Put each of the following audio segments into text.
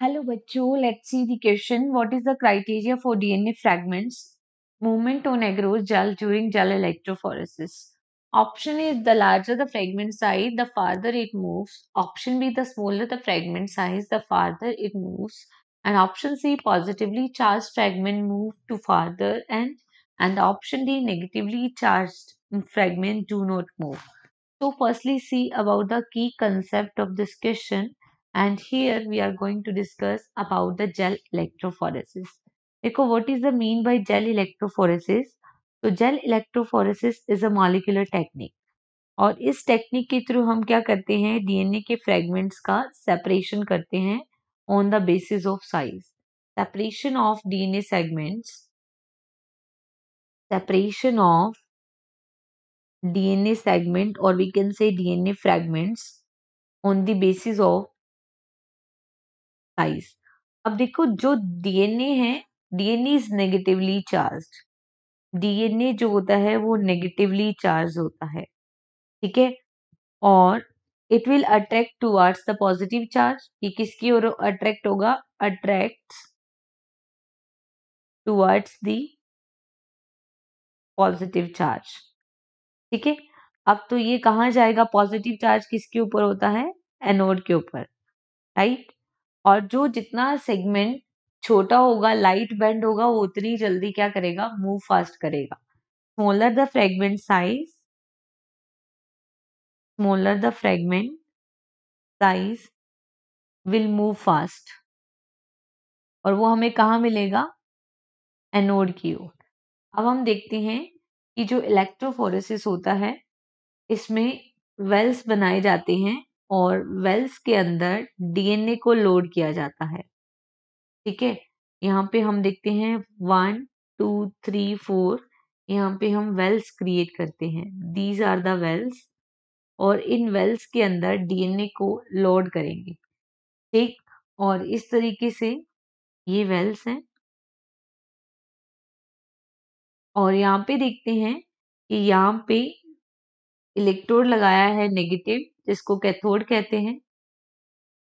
Hello, Bachu. Let's see the question. What is the criteria for DNA fragments? Movement on agarose gel during gel electrophoresis. Option is the larger the fragment size, the farther it moves. Option B, the smaller the fragment size, the farther it moves. And option C, positively charged fragment move to farther end. And option D, negatively charged fragment do not move. So firstly, see about the key concept of this question. and here we are going to discuss about the gel electrophoresis. देखो what is the mean by gel electrophoresis? तो gel electrophoresis is a molecular technique और इस technique के through हम क्या करते हैं DNA के फ्रेगमेंट्स का सेपरेशन करते हैं on the basis of size separation of DNA segments separation of DNA segment और we can say DNA fragments on the basis of size अब देखो जो डीएनए है DNA is negatively charge DNA जो होता है वो नेगेटिवली चार्ज होता है ठीक है और it will attract towards the positive charge ये किसकी ओर अट्रैक्ट होगा attract towards the positive charge ठीक है अब तो ये कहा जाएगा पॉजिटिव चार्ज किसके ऊपर होता है एनोड के ऊपर राइट और जो जितना सेगमेंट छोटा होगा लाइट बैंड होगा वो उतनी जल्दी क्या करेगा मूव फास्ट करेगा smaller the fragment size smaller the fragment size will move fast और वो हमें कहाँ मिलेगा एनोड की ओर अब हम देखते हैं कि जो इलेक्ट्रोफोरेसिस होता है इसमें वेल्स बनाए जाते हैं और वेल्स के अंदर डीएनए को लोड किया जाता है ठीक है यहाँ पे हम देखते हैं वन टू थ्री फोर यहाँ पे हम वेल्स क्रिएट करते हैं दीज आर द वेल्स और इन वेल्स के अंदर डीएनए को लोड करेंगे ठीक और इस तरीके से ये वेल्स हैं और यहाँ पे देखते हैं कि यहाँ पे इलेक्ट्रोड लगाया है नेगेटिव जिसको कैथोड कहते हैं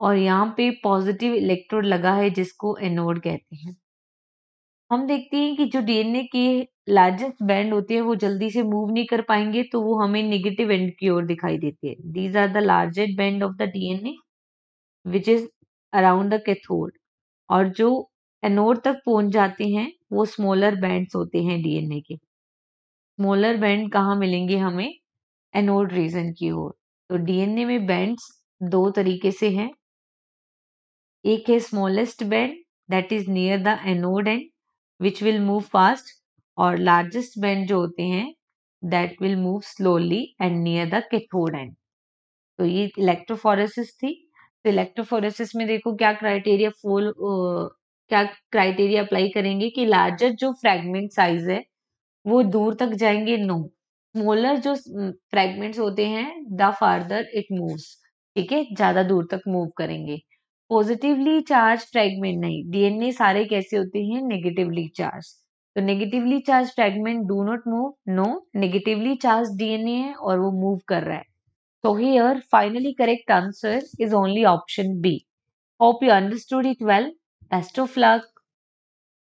और यहाँ पे पॉजिटिव इलेक्ट्रोड लगा है जिसको एनोड कहते हैं हम देखते हैं कि जो डीएनए के लार्जेस्ट बैंड होते हैं वो जल्दी से मूव नहीं कर पाएंगे तो वो हमें निगेटिव एंड की ओर दिखाई देते हैं these are the largest band of the DNA which is around the cathode और जो एनोड तक पहुंच जाते हैं वो स्मॉलर बैंड्स होते हैं डीएनए के स्मॉलर बैंड कहाँ मिलेंगे हमें एनोड रीजन की ओर तो डीएनए में बैंड्स दो तरीके से हैं एक है smallest band that is near the anode and which will move fast और लार्जेस्ट बैंड जो होते हैं that will move slowly and near the cathode and तो ये इलेक्ट्रोफोरेसिस थी तो इलेक्ट्रोफोरेसिस में देखो क्या क्राइटेरिया फोल क्या क्राइटेरिया अप्लाई करेंगे कि लार्जेस्ट जो फ्रेगमेंट साइज है वो दूर तक जाएंगे नो स्मॉलर जो फ्रेगमेंट्स mm, होते हैं द फार्दर इट मूव्स ठीक है ज्यादा दूर तक मूव करेंगे पॉजिटिवली चार्ज फ्रेगमेंट नहीं डीएनए सारे कैसे होते हैं नेगेटिवली चार्ज तो negatively charge fragment do not move no negatively charge DNA है और वो मूव कर रहा है तो here finally correct answer is only option B hope you understood it well best of luck